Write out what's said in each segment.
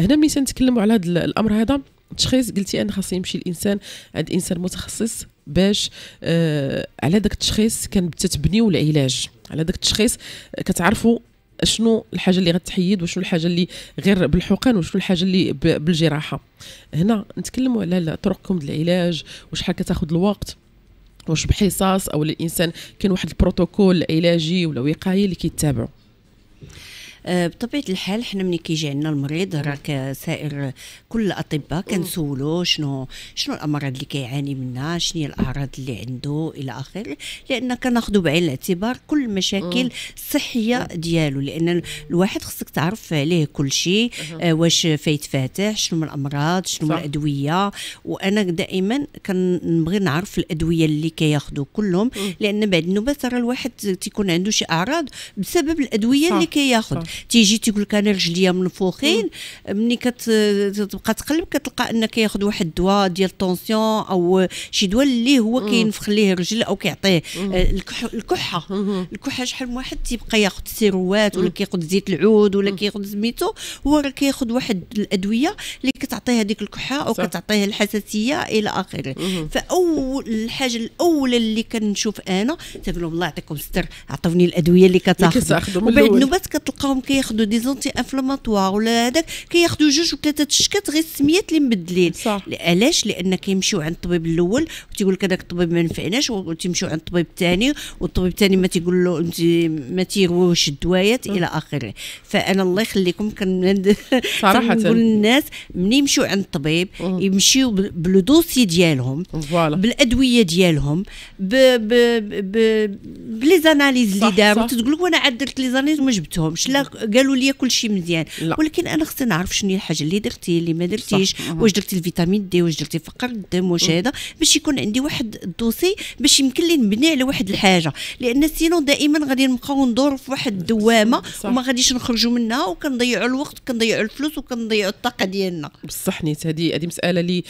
هنا ملي تنتكلموا على هذا الامر هذا التشخيص قلتي ان خاص يمشي الانسان عند انسان متخصص باش آه على داك التشخيص تتبنيو العلاج على داك التشخيص آه، كتعرفوا شنو الحاجه اللي غتحيد وشنو الحاجه اللي غير بالحقن وشنو الحاجه اللي بالجراحه هنا نتكلموا على طرقكم العلاج وشحال كتاخذ الوقت واش بحصص او الانسان كاين واحد البروتوكول علاجي ولا وقائي اللي كي آه، بطبيعه الحال حنا ملي كيجي عندنا المريض راه كسائر كل الاطباء كنسولو شنو شنو الامراض اللي كيعاني منها شنو هي الاعراض اللي عنده الى اخره لان كناخذوا بعين الاعتبار كل المشاكل الصحيه ديالو لان الواحد خصك تعرف عليه كل شيء آه، واش فايت فاتح شنو من الامراض شنو من الادويه وانا دائما كنبغي نعرف الادويه اللي كياخذوا كلهم لان بعد النوبات ترى الواحد تيكون عنده شي اعراض بسبب الادويه صح. اللي كياخذ تيجي تيقول لك انا رجليا منفوخين ملي كتبقى تقلب كتلقى ان كياخذ واحد الدواء ديال التونسيون او شي دواء اللي هو كينفخ ليه الرجل او كيعطيه آه، الكحه الكحه شحال من واحد تيبقى ياخذ سيروات ولا كياخذ زيت العود ولا كياخذ سميتو هو راه كياخذ واحد الادويه اللي كتعطيه هذيك الكحه او كتعطيه الحساسيه الى اخره فاول الحاجه الاولى اللي كنشوف انا تقول لهم الله يعطيكم الستر عطوني الادويه اللي كتاخذ وبعد نوبات كتلقاهم كياخذوا دي زونتي انفلاماتوار ولا هذاك كياخذوا جوج وثلاثه الشكات غير السميات اللي مبدلين صح علاش لان كيمشيو عند الطبيب الاول وتيقول لك هذاك الطبيب ما نفعناش وتيمشيو عند الطبيب الثاني والطبيب الثاني ما تيقول له انت ما تيروش الدوايات الى اخره فانا الله يخليكم نقول للناس من يمشيو عند الطبيب يمشيو بلو دوسي ديالهم بالادويه ديالهم ب ب ب بليزاناليز اللي داروا تقول لك وانا عدلت ليزاناليز وما جبتهمش لا قالوا لي كل شيء مزيان ولكن انا خصني نعرف شنو هي الحاجه اللي درتي اللي ما درتيش واش درتي الفيتامين دي واش درتي فقر الدم واش أه. هذا باش يكون عندي واحد الدوسي باش يمكن لي نبني على واحد الحاجه لان سينو دائما غادي نبقاو ندور في واحد الدوامه وما غاديش نخرجوا منها وكنضيعوا الوقت وكنضيعوا الفلوس وكنضيعوا الطاقه ديالنا بصح نيت هذه هذه مساله اللي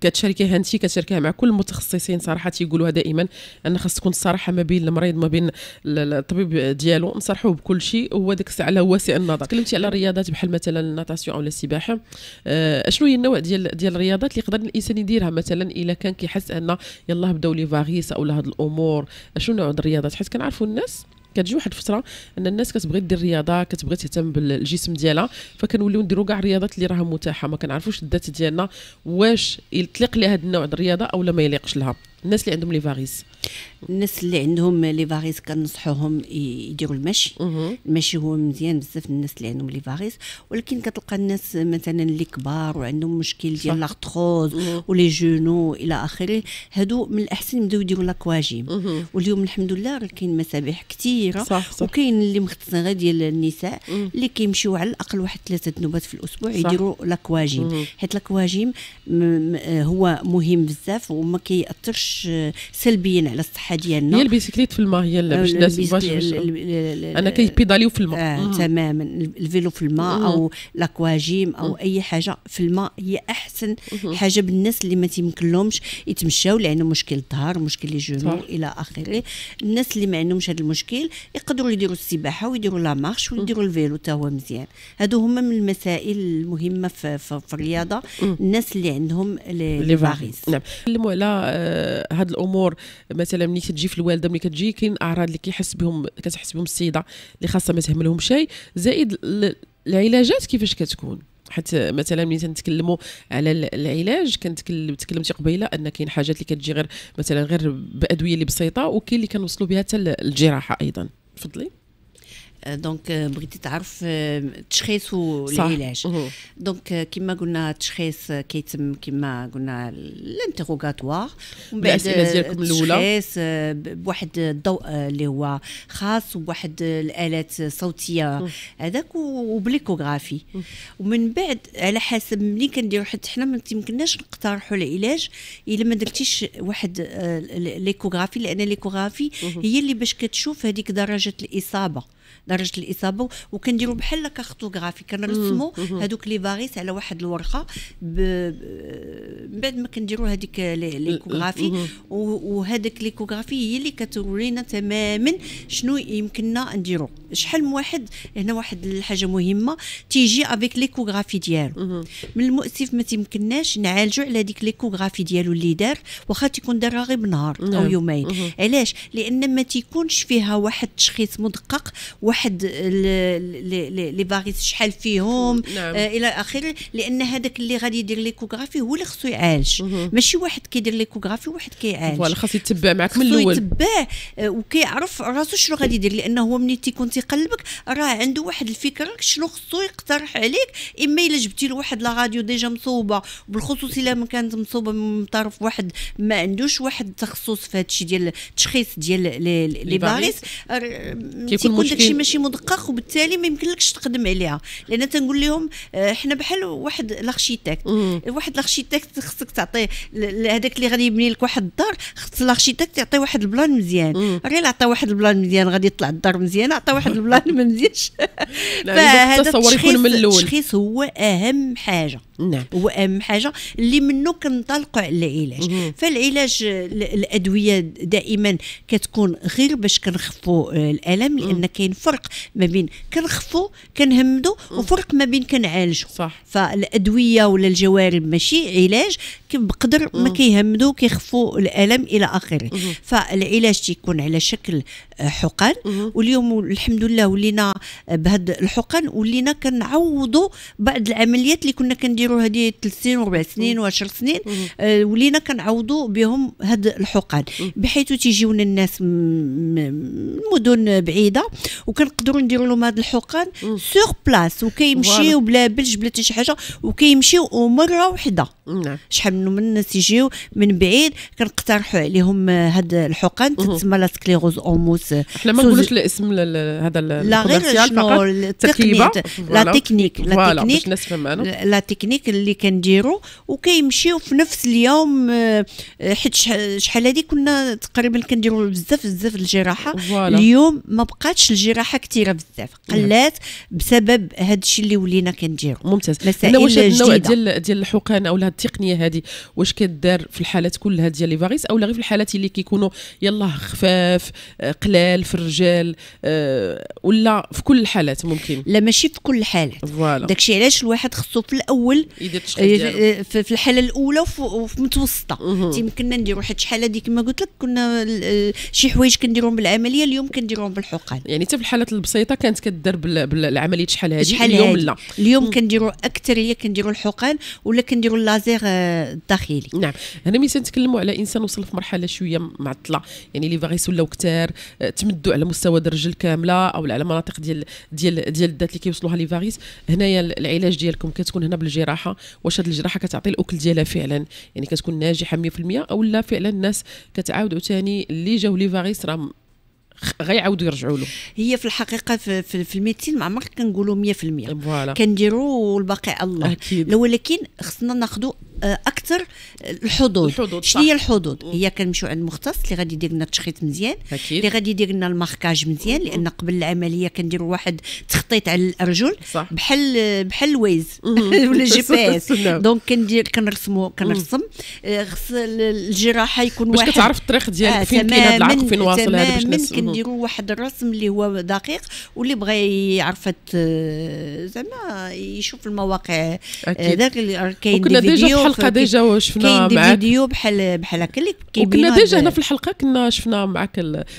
كتشاركيها انت كتشاركيها مع كل المتخصصين صراحه تيقولوها دائما ان خاص تكون الصراحه ما بين المريض ما بين الطبيب ديالو نصرحوه بكل شيء هو ديك الساعه واسع النظر تكلمتي على الرياضات بحال مثلا الناتاسيون او السباحه آه، اشنو هي النوع ديال ديال الرياضات اللي يقدر الانسان يديرها مثلا الا كان كيحس ان يلاه بداو لي فاغيس او هاد الامور شنو نوع الرياضات حيت كنعرفوا الناس كتجي واحد الفتره ان الناس كتبغي دير الرياضه كتبغي تهتم بالجسم ديالها فكنوليو نديرو كاع الرياضات اللي راها متاحه ما كنعرفوش الذات ديالنا واش يطلق لها هذا النوع الرياضه او لا ما يليقش لها الناس اللي عندهم لي فاغيس الناس اللي عندهم لي فاريس كنصحوهم يديروا المشي المشي هو مزيان بزاف الناس اللي عندهم لي فاريس ولكن كتلقى الناس مثلا اللي كبار وعندهم مشكل ديال لاغتروز ولي جونو الى اخره هادو من الاحسن يبداو يديروا لاكواجيم واليوم الحمد لله راه كاين مسابح كثيره وكاين اللي غير ديال النساء اللي كيمشيو على الاقل واحد ثلاثه نوبات في الاسبوع يديروا لاكواجيم حيت لاكواجيم هو مهم بزاف وما كيأثرش سلبيا على الصحه الصحه ديالنا هي البيسيكليت في الماء هي باش الناس انا كيبيداليو في الماء آه تماما الفيلو في الماء او لاكواجيم او مم. اي حاجه في الماء هي احسن مم. حاجه بالناس اللي ما تيمكن لهمش يتمشاو لانه مشكل الظهر مشكل الجنو الى اخره الناس اللي ما عندهمش هذا المشكل يقدروا يديروا السباحه ويديروا لا مارش ويديروا الفيلو حتى هو مزيان هادو هما من المسائل المهمه في, في, في الرياضه الناس اللي عندهم لي فاريس نعم نتكلموا على آه، هاد الامور مثلا ملي كتجي في الوالده ملي كتجي كاين اعراض اللي كيحس بهم كتحس بهم السيده اللي خاصها ما تهملهم شيء زائد العلاجات كيفاش كتكون حتى مثلا ملي تنتكلموا على العلاج كنتكلم تكلمتي قبيله ان كاين حاجات اللي كتجي غير مثلا غير بادويه اللي بسيطه وكاين اللي كنوصلوا بها حتى الجراحه ايضا تفضلي دونك بغيتي تعرف التشخيص والعلاج دونك كما قلنا التشخيص كيتم كما قلنا الانتروغاتوار ومن بعد التشخيص بواحد الضوء اللي هو خاص وبواحد الالات الصوتيه هذاك وبليكوغرافي ومن بعد على حسب ملي كنديرو حتى حنا ما يمكنناش نقترحوا العلاج الا ما درتيش واحد ليكوغرافي لان ليكوغرافي هي اللي باش كتشوف هذيك درجه الاصابه درجه الاصابه وكنديروا بحال هكا خطوغرافي كنرسموا هذوك لي فاريس على واحد الورقه من بعد ما كنديروا هذيك ليكوغرافي وهذاك ليكوغرافي هي اللي كتورينا تماما شنو يمكننا نديروا شحال من واحد هنا واحد الحاجه مهمه تيجي افيك ليكوغرافي ديالو من المؤسف ما تيمكنناش نعالجوا على ديك ليكوغرافي ديالو اللي دار واخا تيكون دارها غير بنهار او نعم. يومين علاش لان ما تيكونش فيها واحد التشخيص مدقق واحد واحد لي باغيس شحال فيهم نعم. آه، الى اخره لان هذاك اللي غادي يدير ليكوغرافي هو اللي خصو يعالج ماشي واحد كيدير ليكوغرافي وواحد كيعالج فوالا خاص يتبع معك من الاول يتبع آه، وكيعرف راسو شنو غادي يدير لانه هو ملي تيكون تيقلبك راه عنده واحد الفكره شنو خصو يقترح عليك اما الا جبتي له واحد لا راديو ديجا مصوبه بالخصوص الا ما كانت مصوبه من طرف واحد ما عندوش واحد التخصص في هذا الشيء ديال التشخيص ديال لي باريس كيكون داكشي ماشي مدقق وبالتالي ما يمكنلكش تقدم عليها لان تنقول لهم آه، حنا بحال واحد الارشيتكت واحد الارشيتكت خصك تعطيه هذاك اللي غادي يبني لك واحد الدار خص الارشيتكت يعطي واحد البلان مزيان غير عطى واحد البلان مزيان غادي يطلع الدار مزيانه عطى واحد البلان ما مزيانش فهذا التصور يكون من الاول التشخيص هو اهم حاجه نعم هو اهم حاجه اللي منه كنطلقوا على العلاج فالعلاج الادويه دائما كتكون غير باش كنخفوا آه، الالم لان كاين فرق فرق ما بين كنخفوا كنهمدوا وفرق ما بين كنعالجوا صح فالادويه ولا الجوارب ماشي علاج بقدر ما كيهمدوا كيخفوا الالم الى اخره فالعلاج تيكون على شكل آه، حقن واليوم الحمد لله ولينا آه، بهاد الحقن ولينا كنعوضوا بعض العمليات اللي كنا كنديروا هذه ثلاث سنين وربع سنين وعشر سنين آه، ولينا كنعوضوا بهم هاد الحقن بحيث تيجيونا الناس من مدن بعيده وكن نقدروا نديروا لهم هاد الحقن سور بلاس وكيمشيو بلا بلج بلا حتى شي حاجه وكيمشيو مره وحده نعم. شحال من الناس يجيو من بعيد كنقترحوا عليهم هاد الحقن تسمى لا سكليروز اوموس حنا ما نقولوش الاسم هذا لا غير شنو التقنيه لا تكنيك لا تكنيك لا تكنيك اللي كنديروا وكيمشيو في نفس اليوم آه، حيت شحال هذه كنا تقريبا كنديروا بزاف بزاف الجراحه اليوم ما بقاتش الجراحه صراحه كثيره بزاف نعم. قلات بسبب هذا الشيء اللي ولينا كنديرو ممتاز مسائل واش النوع ديال ديال الحقن او التقنيه هذه واش كدار في الحالات كلها ديال لي فاريس او غير في الحالات اللي كيكونوا يلاه خفاف آه، قلال في الرجال آه، ولا في كل الحالات ممكن لا ماشي في كل الحالات فوالا داكشي علاش الواحد خصو في الاول يدير آه، في الحاله الاولى وفي متوسطه تيمكننا نديرو حيت شحال هذيك كما قلت لك كنا شي حوايج كنديروهم بالعمليه اليوم كنديروهم بالحقن يعني حتى في الحاله الحاجات البسيطه كانت كدير بالعمليه شحال هذه شحال اليوم لا اليوم كنديروا اكثر هي كنديروا الحقن ولا كنديروا اللازير آه، الداخلي نعم هنا ملي تنتكلموا على انسان وصل في مرحله شويه معطله يعني لي فاغيس ولاو كثار آه، تمدوا على مستوى الرجل كامله او على مناطق ديال ديال ديال الذات اللي كيوصلوها لي فاغيس هنايا العلاج ديالكم كتكون هنا بالجراحه واش هذه الجراحه كتعطي الاكل ديالها فعلا يعني كتكون ناجحه 100% اولا فعلا الناس كتعاودوا ثاني اللي جاو لي فاغيس راه غيعاودوا يرجعوا له هي في الحقيقه في, في, في ما عمرك كنقولوا 100% كنديروا الباقي على الله أكيد. ولكن خصنا ناخذوا آه، اكثر الحدود, الحدود شنو هي الحدود هي كنمشيو عند مختص اللي غادي يدير لنا التشخيص مزيان أكيد. اللي غادي يدير لنا الماركاج مزيان لان قبل العمليه كنديروا واحد تخطيط على الارجل صح. بحال بحال الويز ولا جي بي اس نعم. دونك كندير كنرسمو كنرسم آه، خص الجراحه يكون واحد باش كتعرف الطريق ديالك آه، فين كاين هذا العقل فين واصل هذا باش نعم. نديروا واحد الرسم اللي هو دقيق واللي بغى يعرف آه، زعما يشوف المواقع آه، اللي كاين كنا ديجا في الحلقه ديجا شفنا كاين دي فيديو بحال بحال هكا اللي كيبينوا وكنا ديجا هنا في الحلقه كنا شفنا معك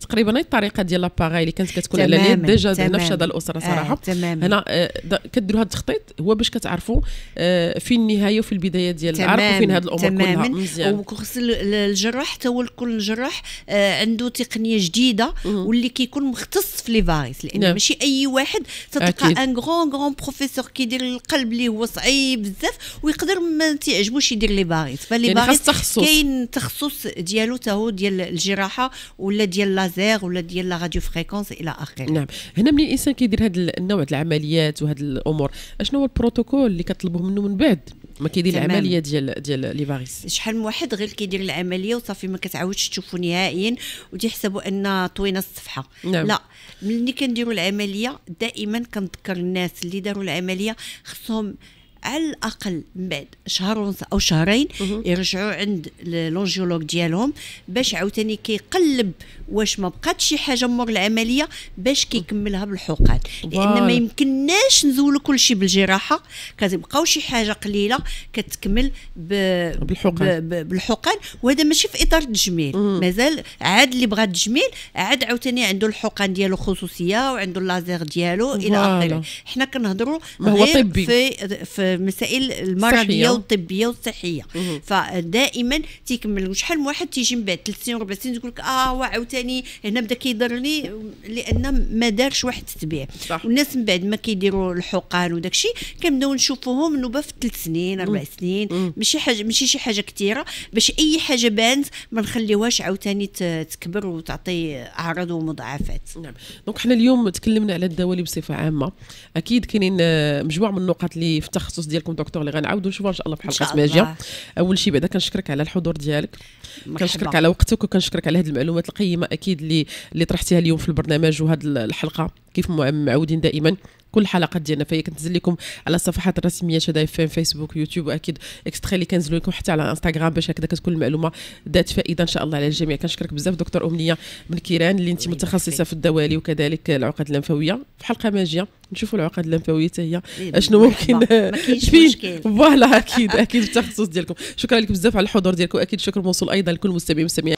تقريبا الطريقه ديال لاباغاي اللي كانت كتكون على اليد ديجا درنا في شهاده الاسره آه، صراحه آه تماما هنا كديروا هذا التخطيط هو باش كتعرفوا في النهايه وفي البدايه ديال العرق وفين هاد الامور كلها مزيان وخص الجراح حتى هو كل جراح عنده تقنيه جديده واللي كيكون مختص في لي فاريس لان نعم. ماشي اي واحد تتلقى ان غون غون بروفيسور كيدير القلب اللي هو صعيب بزاف ويقدر ما تيعجبوش يدير لي فاريس فلي يعني فاريس تخصص. كاين ديالو تا هو ديال الجراحه ولا ديال لازير ولا ديال لا راديو فريكونس الى اخره نعم هنا ملي الانسان كيدير هذا النوع العمليات وهذه الامور اشنو هو البروتوكول اللي كطلبوه منه من بعد ما كيدير العمليه ديال ديال لي فاريس شحال من واحد غير كيدير العمليه وصافي ما كتعاودش تشوفو نهائيا وتيحسبوا ان طوينا الصفحه نعم. لا ملي كنديروا العمليه دائما كنذكر الناس اللي داروا العمليه خصهم على الاقل من بعد شهر ونص او شهرين يرجعوا عند لونجيولوج ديالهم باش عاوتاني كيقلب واش ما بقاتش شي حاجه مور العمليه باش كيكملها بالحقن لان ما يمكنناش نزولوا كل شيء بالجراحه كتبقاو شي حاجه قليله كتكمل ب... بالحقن بالحقن وهذا ماشي في اطار التجميل مازال عاد اللي بغى التجميل عاد عاوتاني عنده الحقن ديالو خصوصيه وعنده اللازير ديالو الى اخره حنا كنهضروا غير هو طبي. في في مسائل المرضيه والطبيه والصحيه فدائما تيكمل شحال من واحد تيجي من بعد ثلاث سنين وربع سنين تقول لك اه وعاوتاني هنا بدا كيضرني لان ما دارش واحد التتبيع والناس من بعد ما كيديروا الحقن وداك الشيء كنبداو نشوفوهم نوبه في ثلاث سنين اربع سنين ماشي حاجه ماشي شي حاجه كثيره باش اي حاجه بانت ما نخليوهاش عاوتاني تكبر وتعطي اعراض ومضاعفات نعم دونك حنا اليوم تكلمنا على الدوالي بصفه عامه اكيد كاينين آه، مجموعه من النقط اللي في التخصص التخصص ديالكم دكتور اللي غنعاودوا نشوفوها ان شاء الله في حلقه ماجيه اول شيء بعدا كنشكرك على الحضور ديالك كنشكرك على وقتك وكنشكرك على هذه المعلومات القيمه اكيد اللي اللي طرحتيها اليوم في البرنامج وهذه الحلقه كيف معودين دائما كل حلقات ديالنا فهي كتنزل لكم على الصفحات الرسميه شدا اف ام فيسبوك يوتيوب واكيد اكستري اللي كنزلو لكم حتى على انستغرام باش هكذا كتكون المعلومه ذات فائده ان شاء الله على الجميع كنشكرك بزاف دكتور امنيه من كيران اللي انت متخصصه في الدوالي وكذلك العقد اللمفاويه في حلقه ماجيه نشوفوا العقد اللمفاويه حتى هي إيه، شنو ممكن فين فوالا اكيد اكيد التخصص ديالكم شكرا لك بزاف على الحضور ديالكم اكيد شكر موصول ايضا لكل مستمعين ومستمعين